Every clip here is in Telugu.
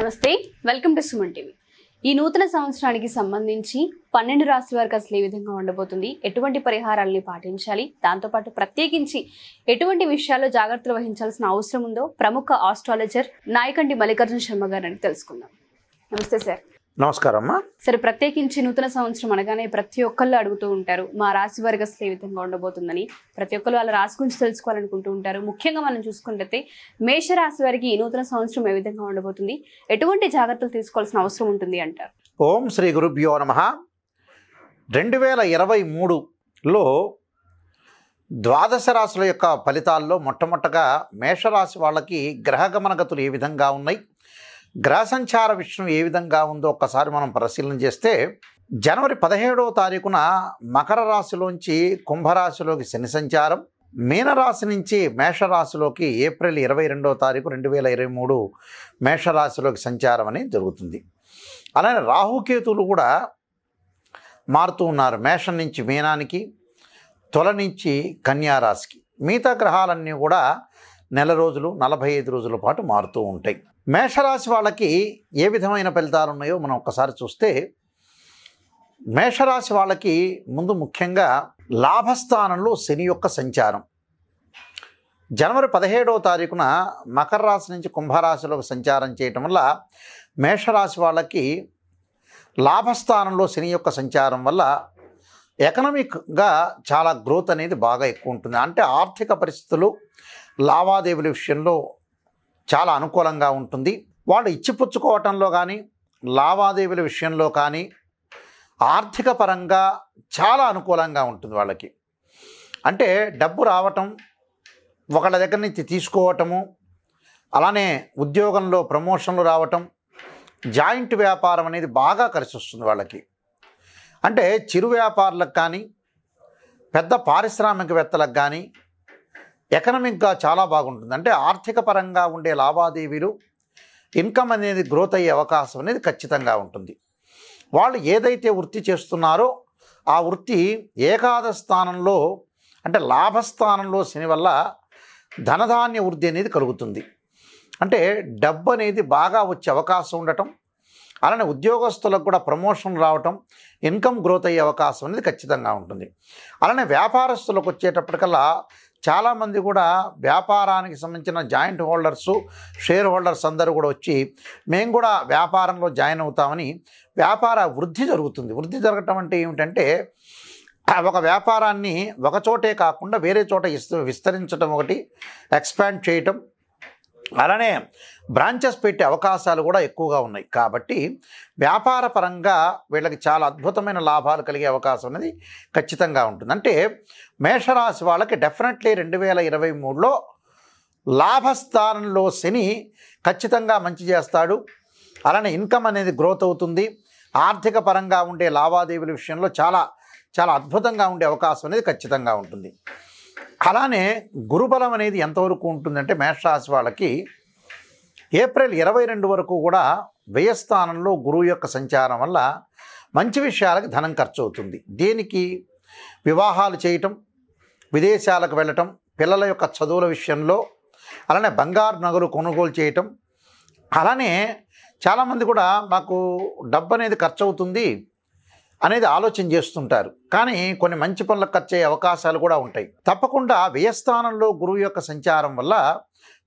నమస్తే వెల్కమ్ టు సుమన్ టీవీ ఈ నూతన సంవత్సరానికి సంబంధించి పన్నెండు రాశి వారికి అసలు ఏ విధంగా ఉండబోతుంది ఎటువంటి పరిహారాలని పాటించాలి దాంతోపాటు ప్రత్యేకించి ఎటువంటి విషయాల్లో జాగ్రత్తలు వహించాల్సిన అవసరం ఉందో ప్రముఖ ఆస్ట్రాలజర్ నాయకండి మల్లికార్జున శర్మ గారిని తెలుసుకుందాం నమస్తే సార్ నమస్కారం అమ్మా సరే ప్రత్యేకించి నూతన సంవత్సరం అనగానే ప్రతి ఒక్కళ్ళు అడుగుతూ ఉంటారు మా రాశి వారికి అసలు ఏ విధంగా ఉండబోతుందని ప్రతి ఒక్కళ్ళు వాళ్ళ రాశి గురించి తెలుసుకోవాలనుకుంటూ ఉంటారు ముఖ్యంగా మనం చూసుకుంటే మేష రాశి వారికి నూతన సంవత్సరం ఏ విధంగా ఉండబోతుంది ఎటువంటి జాగ్రత్తలు తీసుకోవాల్సిన అవసరం ఉంటుంది అంటారు ఓం శ్రీ గురుభ్యో నమ రెండు వేల ఇరవై మూడులో ద్వాదశ రాశుల యొక్క ఫలితాల్లో మొట్టమొట్టగా మేషరాశి వాళ్ళకి గ్రహగమనగతులు ఏ విధంగా ఉన్నాయి గ్రహసంచార విషయం ఏ విధంగా ఉందో ఒక్కసారి మనం పరిశీలన చేస్తే జనవరి పదిహేడవ తారీఖున మకర రాశిలోంచి కుంభరాశిలోకి శని సంచారం మీనరాశి నుంచి మేషరాశిలోకి ఏప్రిల్ ఇరవై రెండవ తారీఖు రెండు వేల ఇరవై మూడు మేషరాశిలోకి సంచారం అనేది జరుగుతుంది అలానే రాహుకేతువులు కూడా మారుతూ ఉన్నారు మేషం నుంచి మీనానికి తొల నుంచి కన్యారాశికి మిగతా గ్రహాలన్నీ కూడా నెల రోజులు నలభై ఐదు రోజుల పాటు మారుతూ ఉంటాయి మేషరాశి వాళ్ళకి ఏ విధమైన ఫలితాలు ఉన్నాయో మనం ఒక్కసారి చూస్తే మేషరాశి వాళ్ళకి ముందు ముఖ్యంగా లాభస్థానంలో శని యొక్క సంచారం జనవరి పదిహేడవ తారీఖున మకర రాశి నుంచి కుంభరాశిలోకి సంచారం చేయటం వల్ల మేషరాశి వాళ్ళకి లాభస్థానంలో శని యొక్క సంచారం వల్ల ఎకనామిక్గా చాలా గ్రోత్ అనేది బాగా ఎక్కువ ఉంటుంది అంటే ఆర్థిక పరిస్థితులు లావాదేవీల విషయంలో చాలా అనుకూలంగా ఉంటుంది వాళ్ళు ఇచ్చిపుచ్చుకోవటంలో కానీ లావాదేవీల విషయంలో కానీ ఆర్థిక పరంగా చాలా అనుకూలంగా ఉంటుంది వాళ్ళకి అంటే డబ్బు రావటం ఒకళ్ళ దగ్గర నుంచి తీసుకోవటము అలానే ఉద్యోగంలో ప్రమోషన్లు రావటం జాయింట్ వ్యాపారం అనేది బాగా కలిసి వస్తుంది వాళ్ళకి అంటే చిరు వ్యాపారులకు కానీ పెద్ద పారిశ్రామికవేత్తలకు కానీ ఎకనమిక్గా చాలా బాగుంటుంది అంటే ఆర్థిక పరంగా ఉండే లావాదేవీలు ఇన్కమ్ అనేది గ్రోత్ అయ్యే అవకాశం అనేది ఖచ్చితంగా ఉంటుంది వాళ్ళు ఏదైతే వృత్తి చేస్తున్నారో ఆ వృత్తి ఏకాద స్థానంలో అంటే లాభస్థానంలో శని వల్ల ధనధాన్య వృద్ధి అనేది కలుగుతుంది అంటే డబ్బు అనేది బాగా వచ్చే అవకాశం ఉండటం అలానే ఉద్యోగస్తులకు కూడా ప్రమోషన్ రావటం ఇన్కమ్ గ్రోత్ అయ్యే అవకాశం అనేది ఖచ్చితంగా ఉంటుంది అలానే వ్యాపారస్తులకు వచ్చేటప్పటికల్లా చాలామంది కూడా వ్యాపారానికి సంబంధించిన జాయింట్ హోల్డర్సు షేర్ హోల్డర్స్ అందరూ కూడా వచ్చి మేము కూడా వ్యాపారంలో జాయిన్ అవుతామని వ్యాపార వృద్ధి జరుగుతుంది వృద్ధి జరగటం అంటే ఏమిటంటే ఒక వ్యాపారాన్ని ఒక చోటే కాకుండా వేరే చోట విస్తరించడం ఒకటి ఎక్స్పాండ్ చేయటం అలానే బ్రాంచెస్ పెట్టే అవకాశాలు కూడా ఎక్కువగా ఉన్నాయి కాబట్టి వ్యాపార పరంగా వీళ్ళకి చాలా అద్భుతమైన లాభాలు కలిగే అవకాశం అనేది ఖచ్చితంగా ఉంటుంది అంటే మేషరాశి వాళ్ళకి డెఫినెట్లీ రెండు వేల ఇరవై మూడులో లాభస్థానంలో శని ఖచ్చితంగా మంచి చేస్తాడు అలానే ఇన్కమ్ అనేది గ్రోత్ అవుతుంది ఆర్థిక పరంగా ఉండే లావాదేవీల విషయంలో చాలా చాలా అద్భుతంగా ఉండే అవకాశం అనేది ఖచ్చితంగా ఉంటుంది అలానే గురుబలం అనేది ఎంతవరకు ఉంటుందంటే మేషరాశి వాళ్ళకి ఏప్రిల్ ఇరవై రెండు వరకు కూడా వ్యయస్థానంలో గురువు యొక్క సంచారం వల్ల మంచి విషయాలకు ధనం ఖర్చు అవుతుంది దేనికి వివాహాలు చేయటం విదేశాలకు వెళ్ళటం పిల్లల యొక్క చదువుల విషయంలో అలానే బంగారు నగలు కొనుగోలు చేయటం అలానే చాలామంది కూడా మాకు డబ్బు అనేది ఖర్చు అవుతుంది అనేది ఆలోచన చేస్తుంటారు కానీ కొన్ని మంచి పనులకు ఖర్చు అవకాశాలు కూడా ఉంటాయి తప్పకుండా వ్యయస్థానంలో గురువు యొక్క సంచారం వల్ల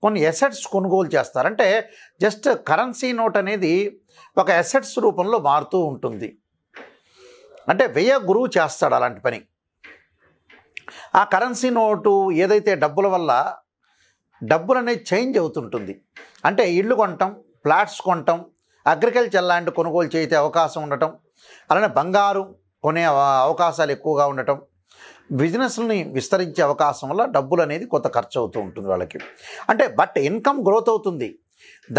కొన్ని ఎసెట్స్ కొనుగోలు చేస్తారంటే జస్ట్ కరెన్సీ నోట్ అనేది ఒక ఎసెట్స్ రూపంలో మారుతూ ఉంటుంది అంటే వ్యయ గురువు చేస్తాడు అలాంటి పని ఆ కరెన్సీ నోటు ఏదైతే డబ్బుల వల్ల డబ్బులు అనేది చేంజ్ అవుతుంటుంది అంటే ఇళ్ళు కొనటం ఫ్లాట్స్ కొనటం అగ్రికల్చర్ ల్యాండ్ కొనుగోలు చేయితే అవకాశం ఉండటం అలానే బంగారు కొనే అవకాశాలు ఎక్కువగా ఉండటం బిజినెస్ని విస్తరించే అవకాశం వల్ల డబ్బులు అనేది కొంత ఖర్చు అవుతూ ఉంటుంది వాళ్ళకి అంటే బట్ ఇన్కమ్ గ్రోత్ అవుతుంది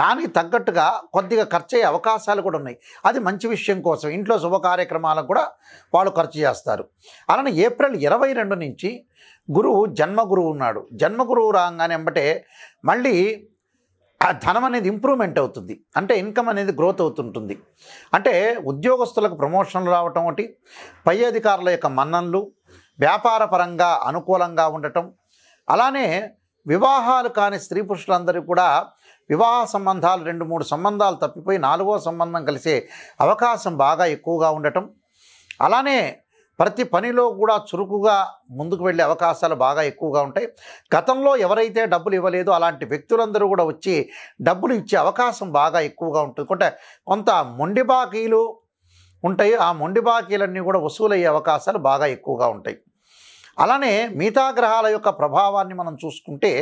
దానికి తగ్గట్టుగా కొద్దిగా ఖర్చు అయ్యే అవకాశాలు కూడా ఉన్నాయి అది మంచి విషయం కోసం ఇంట్లో శుభ కార్యక్రమాలకు కూడా వాళ్ళు ఖర్చు చేస్తారు అలానే ఏప్రిల్ ఇరవై రెండు నుంచి గురువు జన్మగురువు ఉన్నాడు జన్మగురువు రాగానే వెంబటే మళ్ళీ ఆ ధనం అనేది ఇంప్రూవ్మెంట్ అవుతుంది అంటే ఇన్కమ్ అనేది గ్రోత్ అవుతుంటుంది అంటే ఉద్యోగస్తులకు ప్రమోషన్లు రావటం ఒకటి పై అధికారుల యొక్క మన్ననలు వ్యాపార పరంగా అనుకూలంగా ఉండటం అలానే వివాహాలు కాని స్త్రీ పురుషులందరూ కూడా వివాహ సంబంధాలు రెండు మూడు సంబంధాలు తప్పిపోయి నాలుగో సంబంధం కలిసే అవకాశం బాగా ఎక్కువగా ఉండటం అలానే ప్రతి పనిలో కూడా చురుకుగా ముందుకు వెళ్ళే అవకాశాలు బాగా ఎక్కువగా ఉంటాయి గతంలో ఎవరైతే డబ్బులు ఇవ్వలేదో అలాంటి వ్యక్తులందరూ కూడా వచ్చి డబ్బులు ఇచ్చే అవకాశం బాగా ఎక్కువగా ఉంటుంది అంటే కొంత మొండి బాకీలు ఉంటాయి ఆ మొండి బాకీలన్నీ కూడా వసూలయ్యే అవకాశాలు బాగా ఎక్కువగా ఉంటాయి అలానే మిగతా గ్రహాల యొక్క ప్రభావాన్ని మనం చూసుకుంటే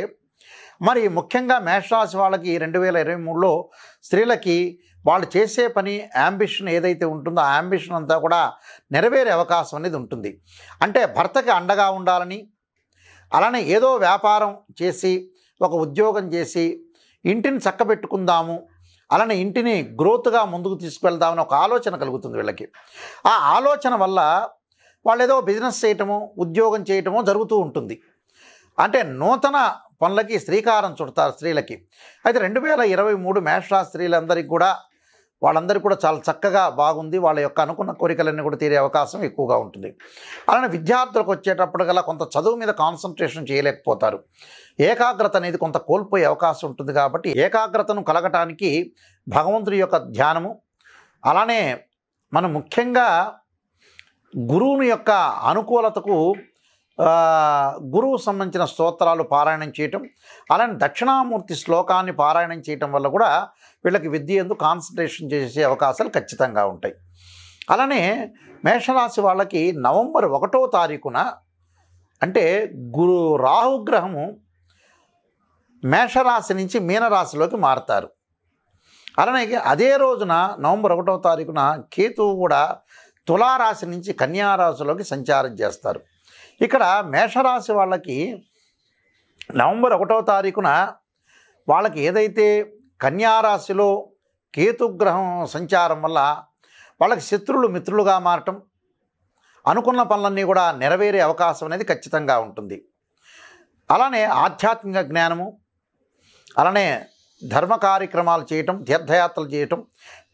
మరి ముఖ్యంగా మేషరాశి వాళ్ళకి రెండు వేల ఇరవై మూడులో స్త్రీలకి వాళ్ళు చేసే పని యాంబిషన్ ఏదైతే ఉంటుందో ఆ యాంబిషన్ అంతా కూడా నెరవేరే అవకాశం అనేది ఉంటుంది అంటే భర్తకి అండగా ఉండాలని అలానే ఏదో వ్యాపారం చేసి ఒక ఉద్యోగం చేసి ఇంటిని చక్కబెట్టుకుందాము అలానే ఇంటిని గ్రోత్గా ముందుకు తీసుకువెళ్దామని ఒక ఆలోచన కలుగుతుంది వీళ్ళకి ఆ ఆలోచన వల్ల వాళ్ళు ఏదో బిజినెస్ చేయటము ఉద్యోగం చేయటమో జరుగుతూ ఉంటుంది అంటే నూతన పనులకి శ్రీకారం చుడతారు స్త్రీలకి అయితే రెండు వేల ఇరవై మూడు మేషరాశి స్త్రీలందరికీ కూడా వాళ్ళందరూ కూడా చాలా చక్కగా బాగుంది వాళ్ళ యొక్క అనుకున్న కోరికలన్నీ కూడా తీరే అవకాశం ఎక్కువగా ఉంటుంది అలానే విద్యార్థులకు వచ్చేటప్పటికల్లా కొంత చదువు మీద కాన్సన్ట్రేషన్ చేయలేకపోతారు ఏకాగ్రత అనేది కొంత కోల్పోయే అవకాశం ఉంటుంది కాబట్టి ఏకాగ్రతను కలగటానికి భగవంతుడి యొక్క ధ్యానము అలానే మనం ముఖ్యంగా గురువుని యొక్క అనుకూలతకు గురువు సంబంధించిన స్తోత్రాలు పారాయణం చేయటం అలానే దక్షిణామూర్తి శ్లోకాన్ని పారాయణం చేయటం వల్ల కూడా వీళ్ళకి విద్య ఎందు కాన్సన్ట్రేషన్ చేసే అవకాశాలు ఖచ్చితంగా ఉంటాయి అలానే మేషరాశి వాళ్ళకి నవంబర్ ఒకటో తారీఖున అంటే గురు రాహుగ్రహము మేషరాశి నుంచి మీనరాశిలోకి మారతారు అలానే అదే రోజున నవంబర్ ఒకటో తారీఖున కేతువు కూడా తులారాశి నుంచి కన్యారాశిలోకి సంచారం చేస్తారు ఇక్కడ మేషరాశి వాళ్ళకి నవంబర్ ఒకటో తారీఖున వాళ్ళకి ఏదైతే కన్యారాశిలో కేతుగ్రహం సంచారం వల్ల వాళ్ళకి శత్రులు మిత్రులుగా మారటం అనుకున్న పనులన్నీ కూడా నెరవేరే అవకాశం అనేది ఖచ్చితంగా ఉంటుంది అలానే ఆధ్యాత్మిక జ్ఞానము అలానే ధర్మ కార్యక్రమాలు చేయటం తీర్థయాత్రలు చేయటం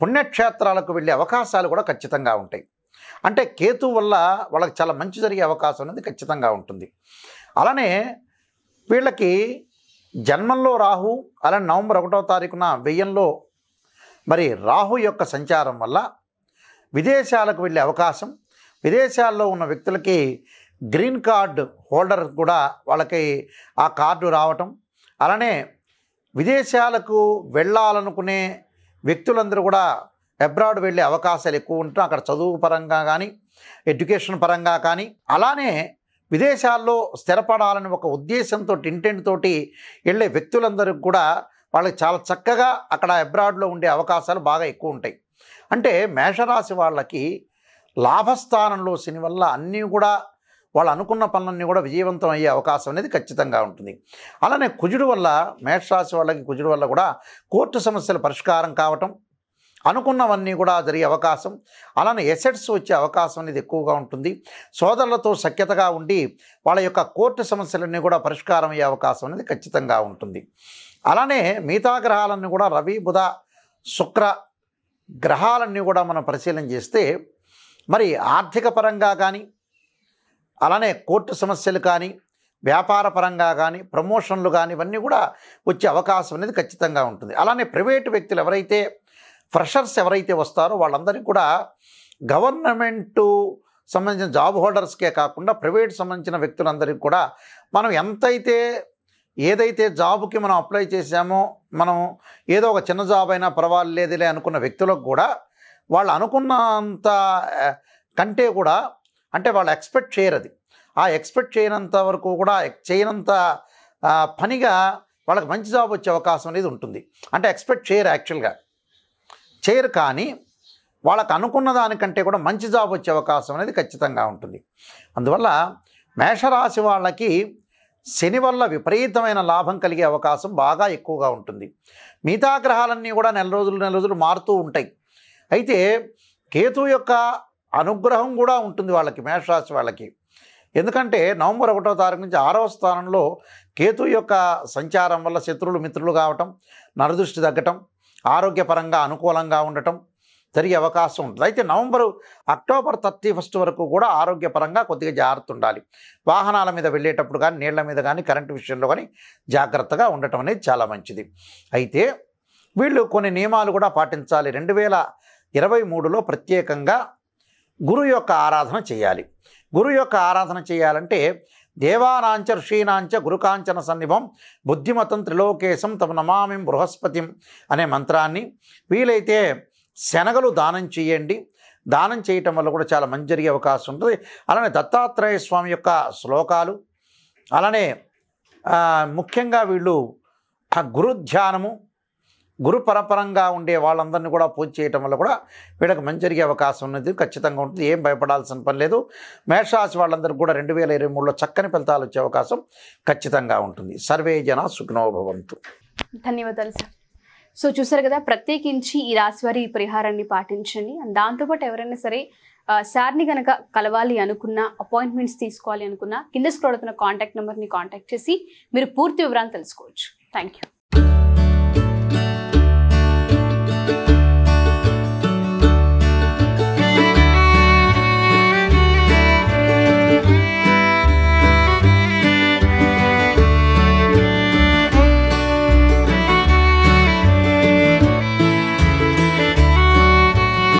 పుణ్యక్షేత్రాలకు వెళ్ళే అవకాశాలు కూడా ఖచ్చితంగా ఉంటాయి అంటే కేతు వల్ల వాళ్ళకి చాలా మంచి జరిగే అవకాశం అనేది ఖచ్చితంగా ఉంటుంది అలానే వీళ్ళకి జన్మంలో రాహు అలానే నవంబర్ ఒకటవ తారీఖున వెయ్యంలో మరి రాహు యొక్క సంచారం వల్ల విదేశాలకు వెళ్ళే అవకాశం విదేశాల్లో ఉన్న వ్యక్తులకి గ్రీన్ కార్డు హోల్డర్ కూడా వాళ్ళకి ఆ కార్డు రావటం అలానే విదేశాలకు వెళ్ళాలనుకునే వ్యక్తులందరూ కూడా అబ్రాడ్ వెళ్ళే అవకాశాలు ఎక్కువ ఉంటాం అక్కడ చదువు పరంగా కానీ ఎడ్యుకేషన్ పరంగా కానీ అలానే విదేశాల్లో స్థిరపడాలని ఒక ఉద్దేశంతో ఇంటెంట్ తోటి వెళ్ళే వ్యక్తులందరికీ కూడా వాళ్ళకి చాలా చక్కగా అక్కడ అబ్రాడ్లో ఉండే అవకాశాలు బాగా ఎక్కువ ఉంటాయి అంటే మేషరాశి వాళ్ళకి లాభస్థానంలో శని వల్ల అన్నీ కూడా వాళ్ళు అనుకున్న పనులన్నీ కూడా విజయవంతం అయ్యే అవకాశం అనేది ఖచ్చితంగా ఉంటుంది అలానే కుజుడు వల్ల మేషరాశి వాళ్ళకి కుజుడు వల్ల కూడా కోర్టు సమస్యల పరిష్కారం కావటం అనుకున్నవన్నీ కూడా జరిగే అవకాశం అలానే ఎసెట్స్ వచ్చే అవకాశం అనేది ఎక్కువగా ఉంటుంది సోదరులతో సఖ్యతగా ఉండి వాళ్ళ యొక్క కోర్టు సమస్యలన్నీ కూడా పరిష్కారం అయ్యే అవకాశం అనేది ఖచ్చితంగా ఉంటుంది అలానే మిగతా గ్రహాలన్నీ కూడా రవి బుధ శుక్ర గ్రహాలన్నీ కూడా మనం పరిశీలన చేస్తే మరి ఆర్థిక పరంగా కానీ అలానే కోర్టు సమస్యలు కానీ వ్యాపార పరంగా కానీ ప్రమోషన్లు కానీ ఇవన్నీ కూడా వచ్చే అవకాశం అనేది ఖచ్చితంగా ఉంటుంది అలానే ప్రైవేటు వ్యక్తులు ఎవరైతే ఫ్రెషర్స్ ఎవరైతే వస్తారో వాళ్ళందరికీ కూడా గవర్నమెంటు సంబంధించిన జాబ్ హోల్డర్స్కే కాకుండా ప్రైవేట్ సంబంధించిన వ్యక్తులందరికీ కూడా మనం ఎంతైతే ఏదైతే జాబ్కి మనం అప్లై చేశామో మనం ఏదో ఒక చిన్న జాబ్ అయినా పర్వాలేదులే అనుకున్న వ్యక్తులకు కూడా వాళ్ళు అనుకున్నంత కంటే కూడా అంటే వాళ్ళు ఎక్స్పెక్ట్ చేయరు అది ఆ ఎక్స్పెక్ట్ చేయనంత వరకు కూడా చేయనంత పనిగా వాళ్ళకి మంచి జాబ్ వచ్చే అవకాశం అనేది ఉంటుంది అంటే ఎక్స్పెక్ట్ చేయరు యాక్చువల్గా చేయరు కానీ వాళ్ళకు అనుకున్న దానికంటే కూడా మంచి జాబ్ వచ్చే అవకాశం అనేది ఖచ్చితంగా ఉంటుంది అందువల్ల మేషరాశి వాళ్ళకి శని వల్ల విపరీతమైన లాభం కలిగే అవకాశం బాగా ఎక్కువగా ఉంటుంది మిగతా గ్రహాలన్నీ కూడా నెల రోజులు నెల రోజులు మారుతూ ఉంటాయి అయితే కేతు యొక్క అనుగ్రహం కూడా ఉంటుంది వాళ్ళకి మేషరాశి వాళ్ళకి ఎందుకంటే నవంబర్ ఒకటో తారీఖు నుంచి ఆరవ స్థానంలో కేతు యొక్క సంచారం వల్ల శత్రువులు మిత్రులు కావటం నరదృష్టి తగ్గటం ఆరోగ్యపరంగా అనుకూలంగా ఉండటం జరిగే అవకాశం ఉంటుంది అయితే నవంబరు అక్టోబర్ థర్టీ ఫస్ట్ వరకు కూడా ఆరోగ్యపరంగా కొద్దిగా జాగ్రత్త ఉండాలి వాహనాల మీద వెళ్ళేటప్పుడు కానీ నీళ్ల మీద కానీ కరెంటు విషయంలో కానీ జాగ్రత్తగా ఉండటం అనేది చాలా మంచిది అయితే వీళ్ళు కొన్ని నియమాలు కూడా పాటించాలి రెండు వేల ఇరవై మూడులో ప్రత్యేకంగా గురువు యొక్క ఆరాధన చేయాలి గురువు యొక్క ఆరాధన చేయాలంటే దేవానాంచ ఋషీనాంచ గురుకాంచన సన్నిభం బుద్ధిమతం త్రిలోకేశం తమ నమామిం బృహస్పతిం అనే మంత్రాన్ని వీలైతే శనగలు దానం చేయండి దానం చేయటం వల్ల కూడా చాలా మంచి జరిగే అవకాశం ఉంటుంది అలానే దత్తాత్రేయ స్వామి యొక్క శ్లోకాలు అలానే ముఖ్యంగా వీళ్ళు గురుధ్యానము గురు పరంపరంగా ఉండే వాళ్ళందరినీ కూడా పూజ చేయటం వల్ల కూడా వీళ్ళకి మంచి జరిగే అవకాశం ఉన్నది ఖచ్చితంగా ఉంటుంది ఏం భయపడాల్సిన పని లేదు మేషరాశి వాళ్ళందరికీ కూడా రెండు వేల ఇరవై మూడులో చక్కని ఫలితాలు వచ్చే అవకాశం ఖచ్చితంగా ఉంటుంది సర్వే జన సుఖనోభవంతు ధన్యవాదాలు సార్ సో చూసారు కదా ప్రత్యేకించి ఈ రాశివారి పరిహారాన్ని పాటించండి దాంతోపాటు ఎవరైనా సరే సార్ని కనుక కలవాలి అనుకున్న అపాయింట్మెంట్స్ తీసుకోవాలి అనుకున్న కింద స్క్రోడ్ అవుతున్న కాంటాక్ట్ నెంబర్ని కాంటాక్ట్ చేసి మీరు పూర్తి వివరాలు తెలుసుకోవచ్చు థ్యాంక్ యూ